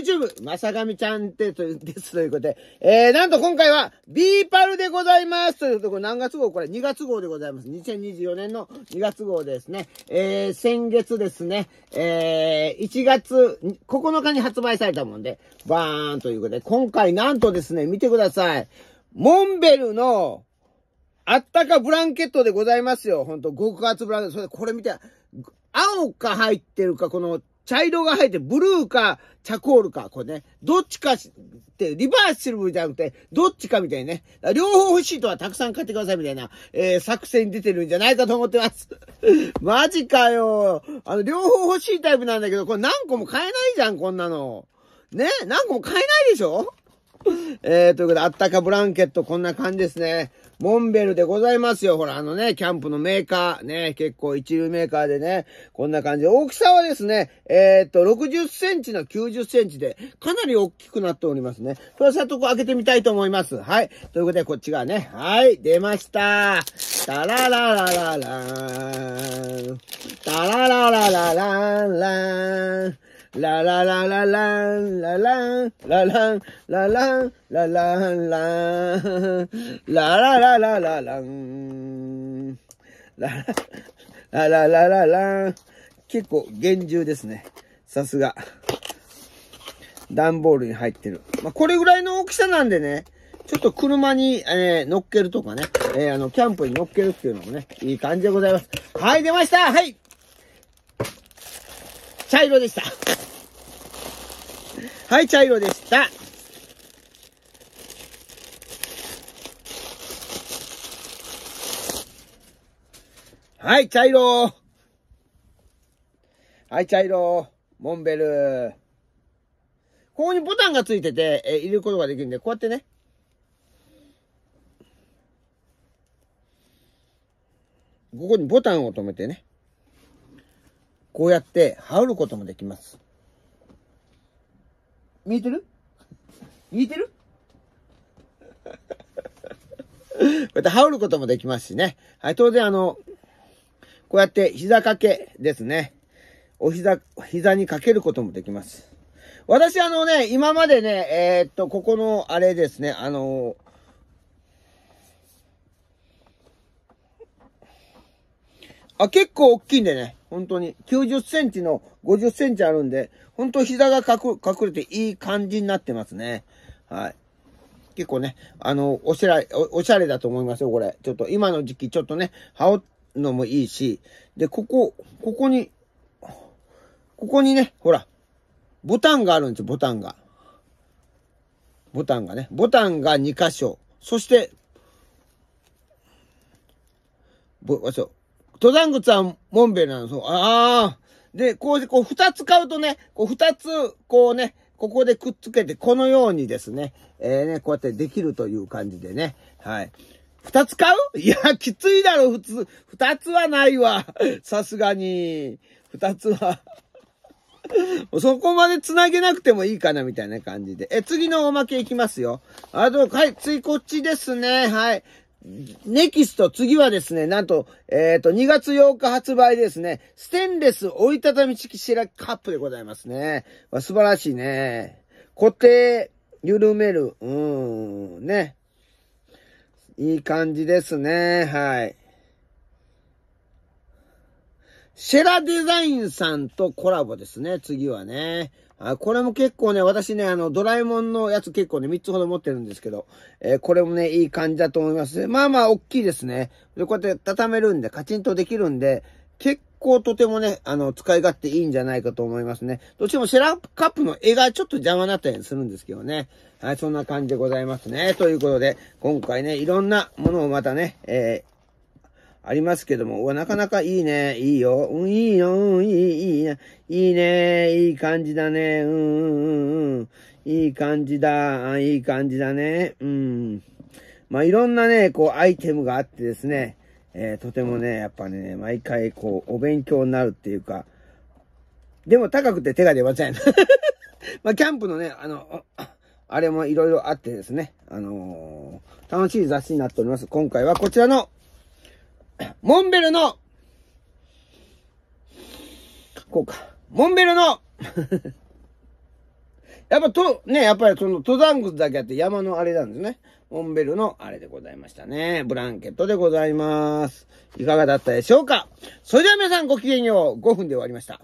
YouTube、まさがみちゃんてという、ですということで、えー、なんと今回は B パルでございますというとこ何月号これ ?2 月号でございます。2024年の2月号ですね。えー、先月ですね、えー、1月9日に発売されたもんで、バーンということで、今回なんとですね、見てください。モンベルの、あったかブランケットでございますよ。ほんと、極厚ブランケット。それこれ見て、青か入ってるか、この茶色が入って、ブルーか、チャコールか、これね、どっちかって、リバーシブルじゃなくて、どっちかみたいね。両方欲しいとはたくさん買ってくださいみたいな、えー、作戦に出てるんじゃないかと思ってます。マジかよ。あの、両方欲しいタイプなんだけど、これ何個も買えないじゃん、こんなの。ね何個も買えないでしょ えー、ということで、あったかブランケット、こんな感じですね。モンベルでございますよ。ほら、あのね、キャンプのメーカー、ね、結構一流メーカーでね、こんな感じで、大きさはですね、えー、っと、60センチの90センチで、かなり大きくなっておりますね。それは早速開けてみたいと思います。はい。ということで、こっちがね、はい、出ました。タララララララララン、ララン、ララン、ラララララララン、ララララララン。結構厳重ですね。さすが。段ボールに入ってる。まあ、これぐらいの大きさなんでね、ちょっと車に、えー、乗っけるとかね、えー、あの、キャンプに乗っけるっていうのもね、いい感じでございます。はい、出ましたはい茶色でしたはい、茶色でした。はい、茶色はい、茶色モンベルここにボタンがついてて、え入れることができるんで、こうやってね。ここにボタンを止めてね。こうやって羽織ることもできます。見えてる見えてるこうやって羽織ることもできますしね。はい、当然あの、こうやって膝掛けですね。お膝、膝に掛けることもできます。私あのね、今までね、えー、っと、ここのあれですね、あのーあ、結構大きいんでね。本当に。90センチの50センチあるんで、本当膝が隠れていい感じになってますね。はい。結構ね、あの、おしゃれ、おしゃれだと思いますよ、これ。ちょっと今の時期、ちょっとね、羽織るのもいいし。で、ここ、ここに、ここにね、ほら、ボタンがあるんですよ、ボタンが。ボタンがね。ボタンが2箇所。そして、ぼ、わそう。登山靴はモンベルなの、そう。ああ。で、こう、こう、二つ買うとね、こう、二つ、こうね、ここでくっつけて、このようにですね、えー、ね、こうやってできるという感じでね、はい。二つ買う いや、きついだろ、普通。二つはないわ。さすがに。二つは そこまで繋げなくてもいいかな、みたいな感じで。え、次のおまけいきますよ。あと、はい、ついこっちですね。はい。ネキスト、次はですね、なんと、えっ、ー、と、2月8日発売ですね、ステンレス折りたたみ式シェラカップでございますね。ま素晴らしいね。固定、緩める、うーん、ね。いい感じですね、はい。シェラデザインさんとコラボですね、次はね。あこれも結構ね、私ね、あの、ドラえもんのやつ結構ね、3つほど持ってるんですけど、えー、これもね、いい感じだと思います。まあまあ、大きいですね。で、こうやって畳めるんで、カチンとできるんで、結構とてもね、あの、使い勝手いいんじゃないかと思いますね。どっちもシェラカップの絵がちょっと邪魔になったりするんですけどね。はい、そんな感じでございますね。ということで、今回ね、いろんなものをまたね、えありますけども、わ、なかなかいいね、いいよ、うん、いいよ、うん、いい、いいね、いいね、いい感じだね、うん、うん、うん、いい感じだ、いい感じだね、うん。まあ、いろんなね、こう、アイテムがあってですね、えー、とてもね、やっぱね、毎回、こう、お勉強になるっていうか、でも高くて手が出ません。まあ、キャンプのね、あの、あれもいろいろあってですね、あのー、楽しい雑誌になっております。今回はこちらのモンベルの、こうか。モンベルの やっぱと、ね、やっぱりその登山靴だけあって山のあれなんですね。モンベルのあれでございましたね。ブランケットでございます。いかがだったでしょうかそれでは皆さんごきげんよう。5分で終わりました。